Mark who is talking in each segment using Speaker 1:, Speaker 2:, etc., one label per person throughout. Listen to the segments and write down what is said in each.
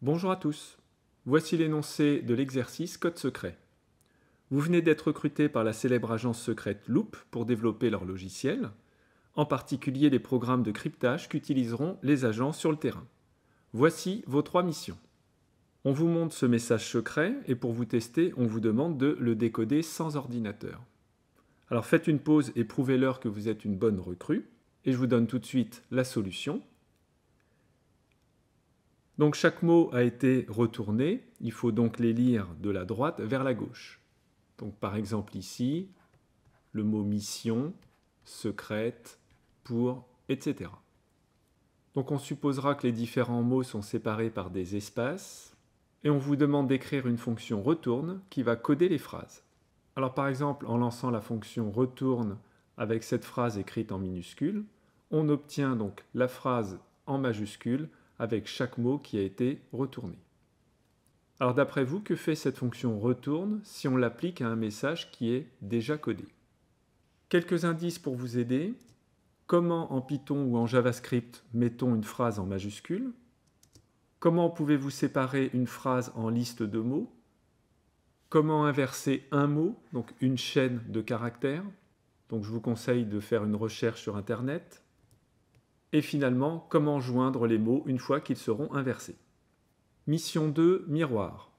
Speaker 1: Bonjour à tous. Voici l'énoncé de l'exercice Code secret. Vous venez d'être recruté par la célèbre agence secrète Loop pour développer leur logiciel, en particulier les programmes de cryptage qu'utiliseront les agents sur le terrain. Voici vos trois missions. On vous montre ce message secret et pour vous tester, on vous demande de le décoder sans ordinateur. Alors faites une pause et prouvez-leur que vous êtes une bonne recrue et je vous donne tout de suite la solution donc chaque mot a été retourné, il faut donc les lire de la droite vers la gauche. Donc par exemple ici, le mot mission, secrète, pour, etc. Donc on supposera que les différents mots sont séparés par des espaces, et on vous demande d'écrire une fonction retourne qui va coder les phrases. Alors par exemple, en lançant la fonction retourne avec cette phrase écrite en minuscule, on obtient donc la phrase en majuscule avec chaque mot qui a été retourné. Alors d'après vous, que fait cette fonction retourne si on l'applique à un message qui est déjà codé Quelques indices pour vous aider. Comment en Python ou en JavaScript mettons une phrase en majuscule Comment pouvez-vous séparer une phrase en liste de mots Comment inverser un mot, donc une chaîne de caractères Donc je vous conseille de faire une recherche sur Internet et finalement comment joindre les mots une fois qu'ils seront inversés. Mission 2 Miroir.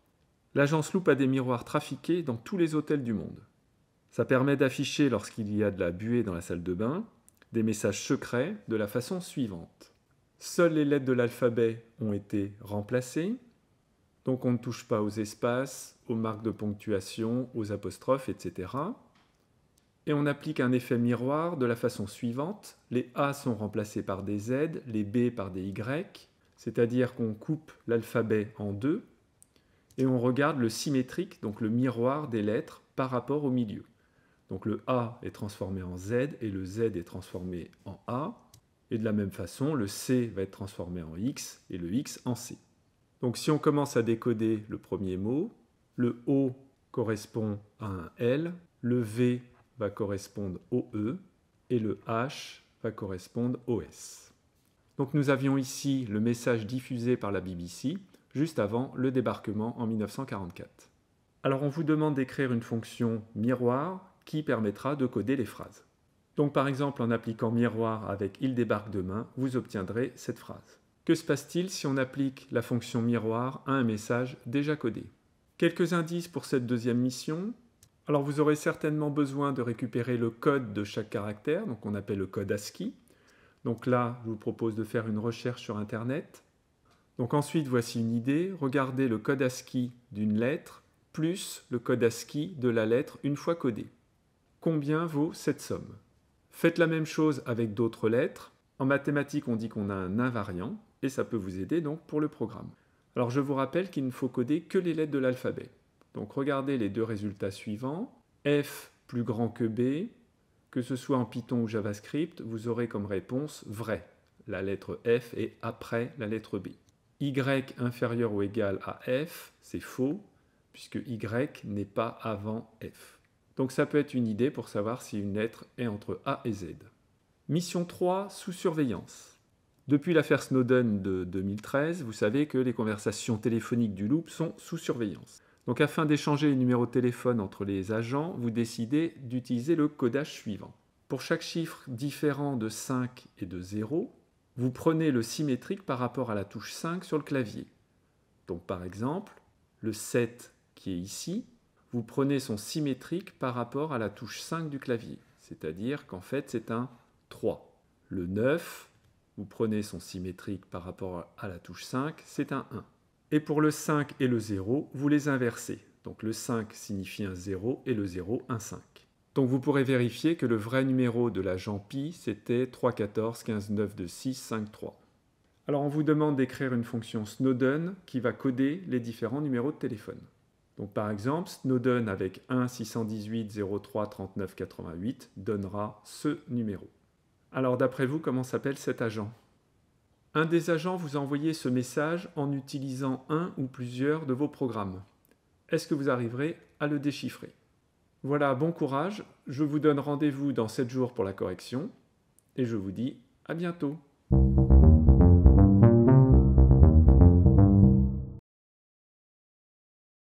Speaker 1: L'agence loupe a des miroirs trafiqués dans tous les hôtels du monde. Ça permet d'afficher lorsqu'il y a de la buée dans la salle de bain des messages secrets de la façon suivante. Seules les lettres de l'alphabet ont été remplacées, donc on ne touche pas aux espaces, aux marques de ponctuation, aux apostrophes, etc et on applique un effet miroir de la façon suivante. Les A sont remplacés par des Z, les B par des Y, c'est-à-dire qu'on coupe l'alphabet en deux, et on regarde le symétrique, donc le miroir des lettres par rapport au milieu. Donc le A est transformé en Z et le Z est transformé en A. Et de la même façon, le C va être transformé en X et le X en C. Donc si on commence à décoder le premier mot, le O correspond à un L, le V va correspondre au E et le H va correspondre au S. Donc nous avions ici le message diffusé par la BBC juste avant le débarquement en 1944. Alors on vous demande d'écrire une fonction miroir qui permettra de coder les phrases. Donc par exemple en appliquant miroir avec il débarque demain, vous obtiendrez cette phrase. Que se passe-t-il si on applique la fonction miroir à un message déjà codé Quelques indices pour cette deuxième mission. Alors vous aurez certainement besoin de récupérer le code de chaque caractère, donc on appelle le code ASCII. Donc là, je vous propose de faire une recherche sur Internet. Donc ensuite, voici une idée. Regardez le code ASCII d'une lettre plus le code ASCII de la lettre une fois codée. Combien vaut cette somme Faites la même chose avec d'autres lettres. En mathématiques, on dit qu'on a un invariant et ça peut vous aider donc pour le programme. Alors je vous rappelle qu'il ne faut coder que les lettres de l'alphabet. Donc regardez les deux résultats suivants. F plus grand que B, que ce soit en Python ou JavaScript, vous aurez comme réponse vrai. La lettre F est après la lettre B. Y inférieur ou égal à F, c'est faux, puisque Y n'est pas avant F. Donc ça peut être une idée pour savoir si une lettre est entre A et Z. Mission 3, sous surveillance. Depuis l'affaire Snowden de 2013, vous savez que les conversations téléphoniques du Loop sont sous surveillance. Donc afin d'échanger les numéros de téléphone entre les agents, vous décidez d'utiliser le codage suivant. Pour chaque chiffre différent de 5 et de 0, vous prenez le symétrique par rapport à la touche 5 sur le clavier. Donc par exemple, le 7 qui est ici, vous prenez son symétrique par rapport à la touche 5 du clavier. C'est-à-dire qu'en fait, c'est un 3. Le 9, vous prenez son symétrique par rapport à la touche 5, c'est un 1. Et pour le 5 et le 0, vous les inversez. Donc le 5 signifie un 0 et le 0 un 5. Donc vous pourrez vérifier que le vrai numéro de l'agent Pi, c'était 314 15, 9, 2, 6, 5, 3. Alors on vous demande d'écrire une fonction Snowden qui va coder les différents numéros de téléphone. Donc par exemple, Snowden avec 1 618 03 39 88 donnera ce numéro. Alors d'après vous, comment s'appelle cet agent un des agents vous a envoyé ce message en utilisant un ou plusieurs de vos programmes. Est-ce que vous arriverez à le déchiffrer Voilà, bon courage, je vous donne rendez-vous dans 7 jours pour la correction et je vous dis à bientôt.